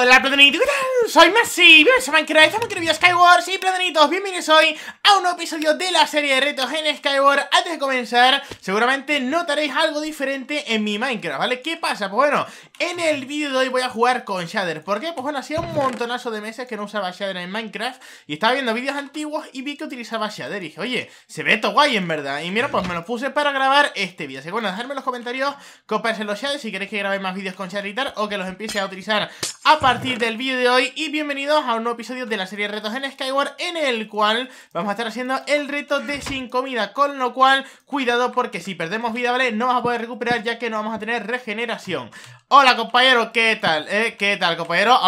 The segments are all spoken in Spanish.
Hola, Platonitos, ¿qué tal? Soy Messi, bienvenidos a Minecraft, estamos en el Skyward, sí, Platonitos, bienvenidos hoy a un nuevo episodio de la serie de retos en Skyward Antes de comenzar, seguramente notaréis algo diferente en mi Minecraft, ¿vale? ¿Qué pasa? Pues bueno, en el vídeo de hoy voy a jugar con Shader ¿Por qué? Pues bueno, hacía un montonazo de meses que no usaba Shader en Minecraft Y estaba viendo vídeos antiguos y vi que utilizaba Shader Y dije, oye, se ve esto guay en verdad Y mira, pues me lo puse para grabar este vídeo Así que bueno, dejadme en los comentarios qué os los Shaders Si queréis que grabe más vídeos con Shader y tal O que los empiece a utilizar a partir del vídeo de hoy Y bienvenidos a un nuevo episodio de la serie Retos en Skyward En el cual vamos a estar haciendo el reto de sin comida Con lo cual, cuidado porque si perdemos vida, ¿vale? No vamos a poder recuperar ya que no vamos a tener regeneración Hola compañero, ¿qué tal? Eh? ¿Qué tal compañero?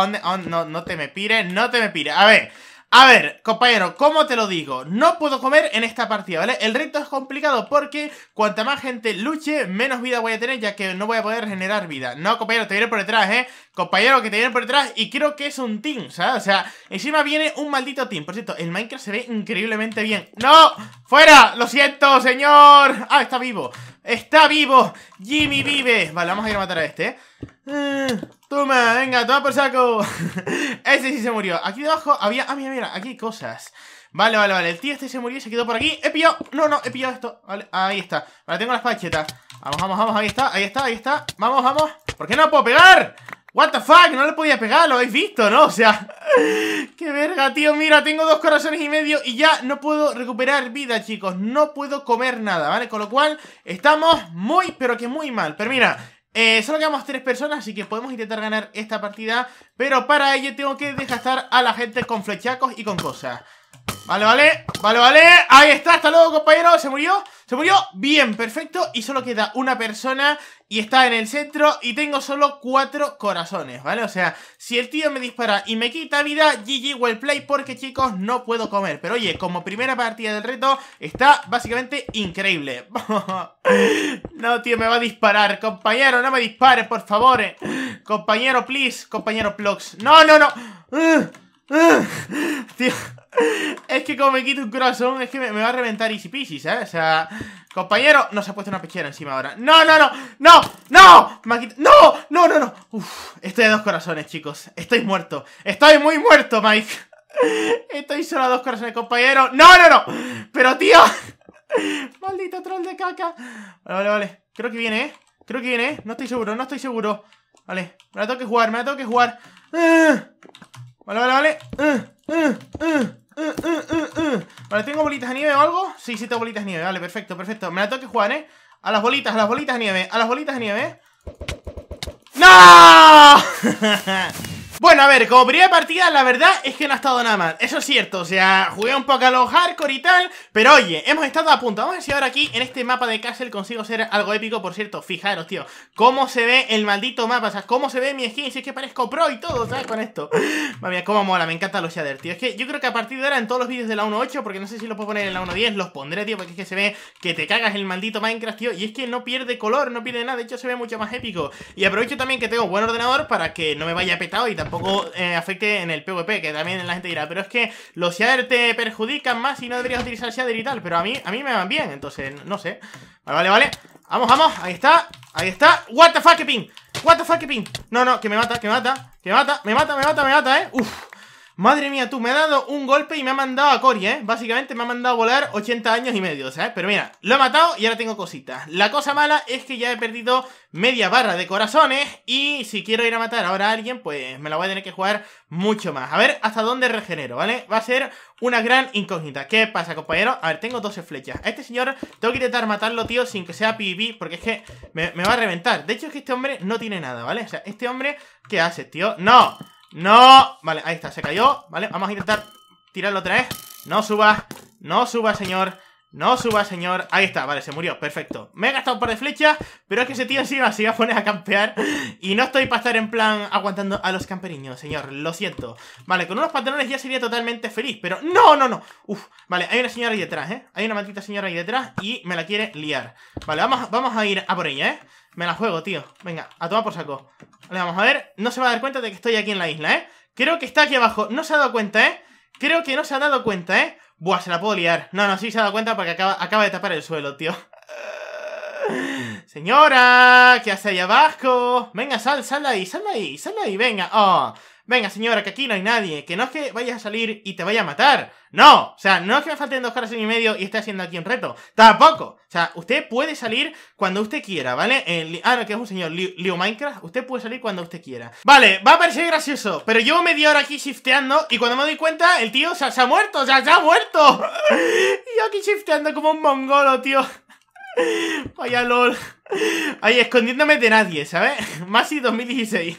No, no, te me pires, no te me pires A ver, a ver, compañero, ¿cómo te lo digo? No puedo comer en esta partida, ¿vale? El reto es complicado porque cuanta más gente luche, menos vida voy a tener ya que no voy a poder generar vida No, compañero, te viene por detrás, ¿eh? compañero que te vienen por detrás y creo que es un team, ¿sabes? O sea, encima viene un maldito team. Por cierto, el Minecraft se ve increíblemente bien. ¡No! ¡Fuera! ¡Lo siento, señor! ¡Ah, está vivo! ¡Está vivo! ¡Jimmy vive! Vale, vamos a ir a matar a este, eh, Toma, venga, toma por saco Ese sí se murió Aquí debajo había... Ah, mira, mira, aquí hay cosas Vale, vale, vale, el tío este se murió y se quedó por aquí He pillado, no, no, he pillado esto ahí está, vale, tengo las pachetas Vamos, vamos, vamos, ahí está, ahí está, ahí está Vamos, vamos, ¿por qué no puedo pegar? What the fuck, no le podía pegar, lo habéis visto, ¿no? O sea, qué verga, tío Mira, tengo dos corazones y medio y ya no puedo recuperar vida, chicos No puedo comer nada, ¿vale? Con lo cual, estamos muy, pero que muy mal Pero mira, eh, solo quedamos tres personas, así que podemos intentar ganar esta partida Pero para ello tengo que desgastar a la gente con flechacos y con cosas Vale, vale, vale, vale Ahí está, hasta luego compañero, se murió Se murió, bien, perfecto Y solo queda una persona y está en el centro Y tengo solo cuatro corazones, ¿vale? O sea, si el tío me dispara y me quita vida GG, well play, porque chicos, no puedo comer Pero oye, como primera partida del reto Está básicamente increíble No, tío, me va a disparar Compañero, no me dispare, por favor Compañero, please Compañero Plox No, no, no uh, uh. Tío como me quito un corazón, es que me, va a reventar easy peasy, ¿sabes? O sea, compañero, no se ha puesto una pechera encima ahora. ¡No, no, no! ¡No! ¡No! ¡No! ¡No, no, no! estoy a dos corazones, chicos. Estoy muerto. Estoy muy muerto, Mike. Estoy solo a dos corazones, compañero. ¡No, no, no! Pero, tío... Maldito troll de caca. Vale, vale, vale. Creo que viene, ¿eh? Creo que viene, ¿eh? No estoy seguro, no estoy seguro. Vale, me la tengo que jugar, me la tengo que jugar. Ah. Vale, vale, vale. Ah, ah, uh, uh, Vale, ¿tengo bolitas de nieve o algo? Sí, sí tengo bolitas de nieve, vale, perfecto, perfecto Me la tengo que jugar, ¿eh? A las bolitas, a las bolitas de nieve, a las bolitas de nieve ¡No! Bueno, a ver, como primera partida, la verdad es que no ha estado nada mal Eso es cierto, o sea, jugué un poco a los hardcore y tal Pero oye, hemos estado a punto Vamos a ver si ahora aquí, en este mapa de Castle, consigo ser algo épico Por cierto, fijaros, tío, cómo se ve el maldito mapa O sea, cómo se ve mi skin, si es que parezco pro y todo, ¿sabes? Con esto Mami, cómo mola, me encanta los shaders, tío Es que yo creo que a partir de ahora en todos los vídeos de la 1.8 Porque no sé si los puedo poner en la 1.10, los pondré, tío Porque es que se ve que te cagas el maldito Minecraft, tío Y es que no pierde color, no pierde nada De hecho, se ve mucho más épico Y aprovecho también que tengo buen ordenador para que no me vaya petado y tampoco tampoco eh, afecte en el PvP, que también la gente dirá, pero es que los shader te perjudican más y no deberías utilizar shader y tal, pero a mí, a mí me van bien, entonces, no sé. Vale, vale, vale. Vamos, vamos, ahí está, ahí está. What the fuck, ping. What the fuck, ping. No, no, que me mata, que me mata, que me mata, me mata, me mata, me mata, eh. Uf. Madre mía, tú, me ha dado un golpe y me ha mandado a Cory, ¿eh? Básicamente me ha mandado a volar 80 años y medio, ¿sabes? Pero mira, lo he matado y ahora tengo cositas. La cosa mala es que ya he perdido media barra de corazones y si quiero ir a matar ahora a alguien, pues me la voy a tener que jugar mucho más. A ver hasta dónde regenero, ¿vale? Va a ser una gran incógnita. ¿Qué pasa, compañero? A ver, tengo 12 flechas. A este señor tengo que intentar matarlo, tío, sin que sea PvP, porque es que me, me va a reventar. De hecho, es que este hombre no tiene nada, ¿vale? O sea, este hombre, ¿qué hace, tío? ¡No! ¡No! Vale, ahí está, se cayó. Vale, vamos a intentar tirarlo otra vez. No suba, no suba, señor. No suba, señor. Ahí está, vale, se murió, perfecto. Me he gastado un par de flechas, pero es que ese tío encima se a poner a campear. Y no estoy para estar en plan aguantando a los camperiños, señor. Lo siento. Vale, con unos pantalones ya sería totalmente feliz, pero... ¡No, no, no! Uf, vale, hay una señora ahí detrás, ¿eh? Hay una maldita señora ahí detrás y me la quiere liar. Vale, vamos, vamos a ir a por ella, ¿eh? Me la juego, tío. Venga, a tomar por saco vamos a ver. No se va a dar cuenta de que estoy aquí en la isla, ¿eh? Creo que está aquí abajo. No se ha dado cuenta, ¿eh? Creo que no se ha dado cuenta, ¿eh? Buah, se la puedo liar. No, no, sí se ha dado cuenta porque acaba, acaba de tapar el suelo, tío. Señora, ¿qué hace ahí abajo? Venga, sal, sal ahí, sal ahí, sal ahí, venga. Oh, venga señora, que aquí no hay nadie, que no es que vayas a salir y te vaya a matar. No, o sea, no es que me falten dos caras y medio y esté haciendo aquí un reto. Tampoco. O sea, usted puede salir cuando usted quiera, ¿vale? ah, no, que es un señor, Leo, Minecraft. Usted puede salir cuando usted quiera. Vale, va a parecer gracioso, pero llevo media hora aquí shifteando y cuando me doy cuenta, el tío se, ha muerto, ¡Ya se ha muerto. y yo aquí shifteando como un mongolo, tío. Vaya lol. Ahí, escondiéndome de nadie, ¿sabes? Masi 2016.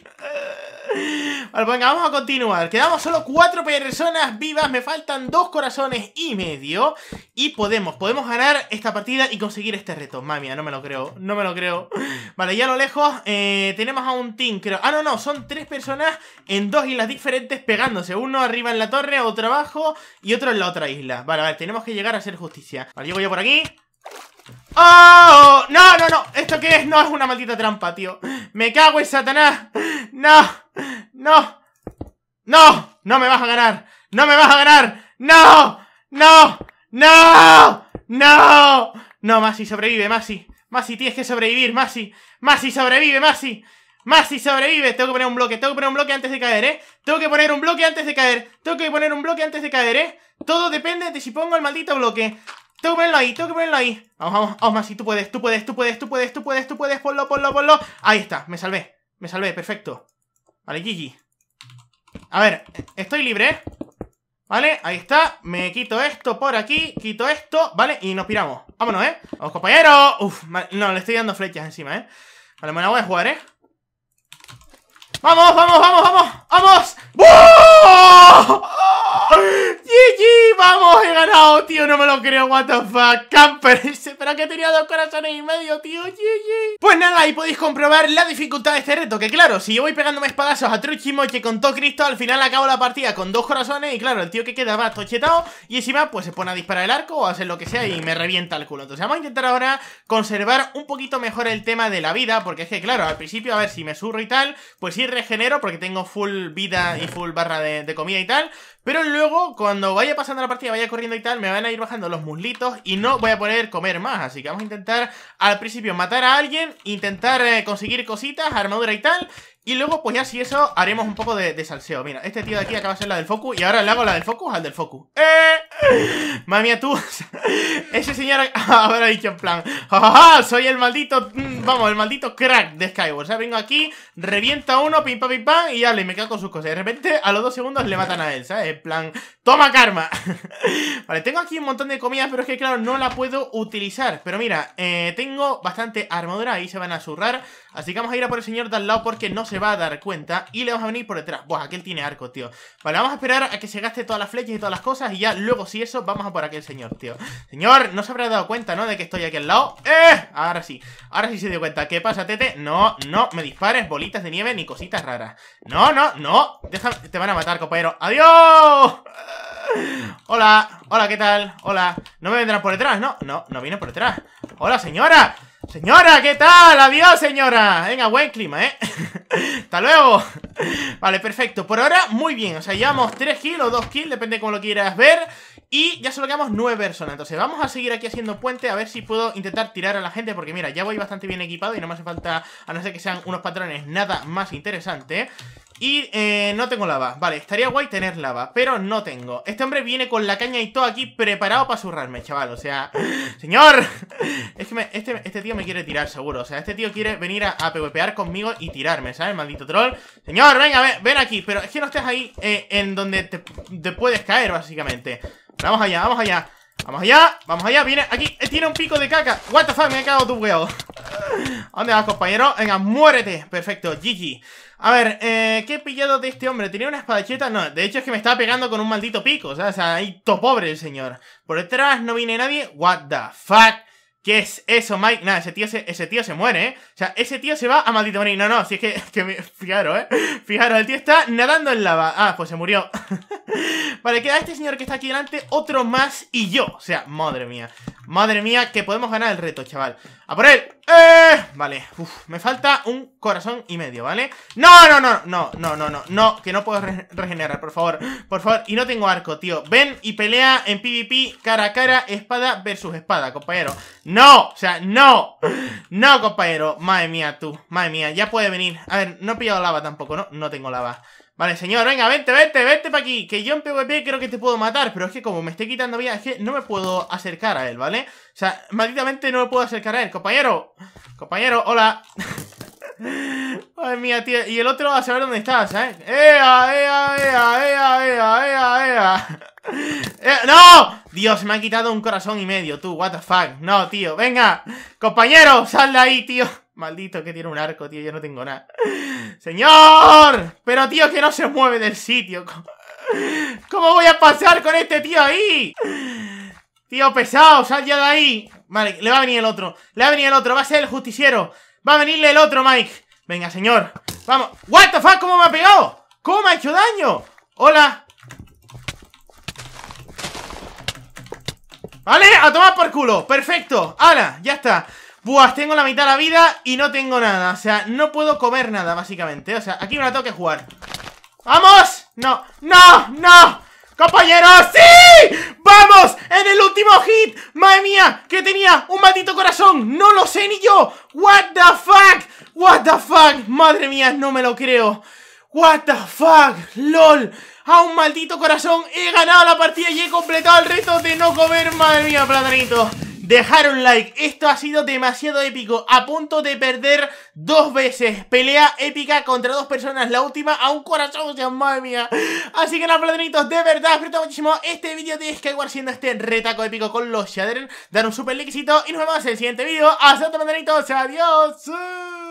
Vale, venga, vamos a continuar. Quedamos solo cuatro personas vivas, me faltan dos corazones y medio. Y podemos, podemos ganar esta partida y conseguir este reto. Mami, no me lo creo, no me lo creo. Vale, ya a lo lejos eh, tenemos a un team, creo. Ah, no, no, son tres personas en dos islas diferentes pegándose. Uno arriba en la torre, otro abajo y otro en la otra isla. Vale, vale, tenemos que llegar a hacer justicia. Vale, llego yo por aquí. Oh, ¡Oh! ¡No, no, no! ¿Esto qué es? No, es una maldita trampa, tío ¡Me cago en Satanás! ¡No! ¡No! ¡No! ¡No me vas a ganar! ¡No me vas a ganar! ¡No! ¡No! ¡No! ¡No! No, Masi, sobrevive, Masi Masi, tienes que sobrevivir, Masi Masi, sobrevive, Masi Masi, sobrevive Tengo que poner un bloque, tengo que poner un bloque antes de caer, ¿eh? Tengo que poner un bloque antes de caer Tengo que poner un bloque antes de caer, ¿eh? Todo depende de si pongo el maldito bloque que ponerlo ahí, tú ponerlo ahí. Vamos, vamos, vamos, si tú puedes, tú puedes, tú puedes, tú puedes, tú puedes, tú puedes, ponlo, ponlo, ponlo. Ahí está, me salvé, me salvé, perfecto. Vale, Gigi A ver, estoy libre, ¿vale? Ahí está, me quito esto por aquí, quito esto, ¿vale? Y nos piramos. Vámonos, ¿eh? ¡Vamos, compañero! Uf, no, le estoy dando flechas encima, ¿eh? Vale, me la voy a jugar, ¿eh? ¡Vamos, vamos, vamos, vamos! ¡Vamos! ¡Buah! GG, vamos, he ganado, tío, no me lo creo, what the fuck Camper pero que tenía dos corazones y medio, tío, GG Pues nada, ahí podéis comprobar la dificultad de este reto Que claro, si yo voy pegándome espadazos a Truchimo que todo Cristo Al final acabo la partida con dos corazones y claro, el tío que queda va tochetado Y encima pues se pone a disparar el arco o a hacer lo que sea y me revienta el culo Entonces vamos a intentar ahora conservar un poquito mejor el tema de la vida Porque es que claro, al principio, a ver, si me surro y tal Pues si regenero porque tengo full vida y full barra de comida y tal pero luego, cuando vaya pasando la partida, vaya corriendo y tal, me van a ir bajando los muslitos y no voy a poder comer más. Así que vamos a intentar al principio matar a alguien, intentar eh, conseguir cositas, armadura y tal. Y luego, pues ya si eso, haremos un poco de, salseo. Mira, este tío de aquí acaba de ser la del Focus y ahora le hago la del Focus al del Focus. ¡Eh! Madre tú. Ese señor habrá dicho en plan, ¡Ja, Soy el maldito, mm, vamos, el maldito crack de Skyward. O vengo aquí, revienta uno, pim, pam, pim, pam, y le me cago con sus cosas. de repente, a los dos segundos le matan a él, ¿sabes? En plan, ¡toma karma! vale, tengo aquí un montón de comida, pero es que, claro, no la puedo utilizar. Pero mira, eh, tengo bastante armadura, ahí se van a zurrar. Así que vamos a ir a por el señor de al lado porque no se va a dar cuenta y le vamos a venir por detrás. Buah, aquel tiene arco, tío. Vale, vamos a esperar a que se gaste todas las flechas y todas las cosas y ya luego, si eso, vamos a por aquel señor, tío. Señor, no se habrá dado cuenta, ¿no? De que estoy aquí al lado. ¡Eh! Ahora sí. Ahora sí se dio cuenta. ¿Qué pasa, Tete? No, no me dispares bolitas de nieve ni cositas raras. No, no, no. te van a matar, compañero. ¡Adiós! Hola, hola, ¿qué tal? Hola, ¿no me vendrán por detrás? No, no, no viene por detrás Hola, señora Señora, ¿qué tal? Adiós, señora Venga, buen clima, ¿eh? ¡Hasta luego! Vale, perfecto. Por ahora, muy bien. O sea, llevamos 3 kills o 2 kills, depende de cómo lo quieras ver. Y ya solo quedamos 9 personas. Entonces, vamos a seguir aquí haciendo puente a ver si puedo intentar tirar a la gente. Porque mira, ya voy bastante bien equipado y no me hace falta, a no ser que sean unos patrones nada más interesante. Y eh, no tengo lava, vale, estaría guay tener lava Pero no tengo Este hombre viene con la caña y todo aquí preparado para zurrarme, chaval O sea, señor Es que este, este, tío me quiere tirar, seguro O sea, este tío quiere venir a, a pvpear conmigo y tirarme, ¿sabes? Maldito troll Señor, venga, ven, ven aquí Pero es que no estés ahí eh, en donde te puedes caer, básicamente Vamos allá, vamos allá Vamos allá, vamos allá, viene aquí eh, Tiene un pico de caca, what the fuck, me he cagado tu huevo! dónde vas, compañero? Venga, muérete, perfecto, ¡Gigi! A ver, eh, ¿qué he pillado de este hombre? ¿Tenía una espadacheta? No, de hecho es que me estaba pegando con un maldito pico O sea, ahí to pobre el señor Por detrás no viene nadie, what the fuck ¿Qué es eso, Mike? Nada, ese tío se, ese tío se muere, ¿eh? O sea, ese tío se va a maldito morir. No, no, si es que, que me, fijaros, ¿eh? Fijaros, el tío está nadando en lava. Ah, pues se murió. vale, queda este señor que está aquí delante, otro más y yo. O sea, madre mía. Madre mía, que podemos ganar el reto, chaval ¡A por él! Eh, vale, me falta un corazón y medio, ¿vale? ¡No, no, no! No, no, no, no, no Que no puedo regenerar, por favor Por favor, y no tengo arco, tío Ven y pelea en PvP, cara a cara Espada versus espada, compañero ¡No! O sea, ¡no! ¡No, compañero! Madre mía, tú, madre mía Ya puede venir A ver, no he pillado lava tampoco, ¿no? No tengo lava Vale, señor, venga, vente, vente, vente para aquí Que yo en PvP creo que te puedo matar Pero es que como me esté quitando vida, es que no me puedo acercar a él, ¿vale? O sea, malditamente no me puedo acercar a él Compañero, compañero, hola Ay, mía, tío Y el otro va a saber dónde estás, ¿sabes? ¡Ea, ea, ea, ea, ea, ea, ea! ea ea ¡Eh, ¡No! Dios, me ha quitado un corazón y medio, tú, what the fuck No, tío, venga Compañero, sal de ahí, tío Maldito que tiene un arco, tío. Yo no tengo nada. ¡Señor! Pero, tío, que no se mueve del sitio. ¿Cómo voy a pasar con este tío ahí? Tío, pesado, sal ya de ahí. Vale, le va a venir el otro. Le va a venir el otro. Va a ser el justiciero. Va a venirle el otro, Mike. Venga, señor. Vamos. ¿What the fuck? ¿Cómo me ha pegado? ¿Cómo me ha hecho daño? Hola. Vale, a tomar por culo. Perfecto. ¡Hala! ya está. Buah, tengo la mitad de la vida y no tengo nada O sea, no puedo comer nada, básicamente O sea, aquí me la tengo que jugar ¡Vamos! ¡No! ¡No! ¡No! ¡Compañeros! ¡Sí! ¡Vamos! ¡En el último hit! ¡Madre mía! ¡Que tenía un maldito corazón! ¡No lo sé ni yo! ¡What the fuck! ¡What the fuck! ¡Madre mía! ¡No me lo creo! ¡What the fuck! ¡Lol! ¡A un maldito corazón! ¡He ganado la partida y he completado el reto de no comer! ¡Madre mía, platanito! dejar un like. Esto ha sido demasiado épico. A punto de perder dos veces. Pelea épica contra dos personas. La última a un corazón, o sea, madre mía. Así que nada, platanitos, de verdad, disfruto muchísimo este vídeo de Skyward siendo este retaco épico con los Shadren. Dar un super likecito y nos vemos en el siguiente vídeo. Hasta otro platanitos. Adiós.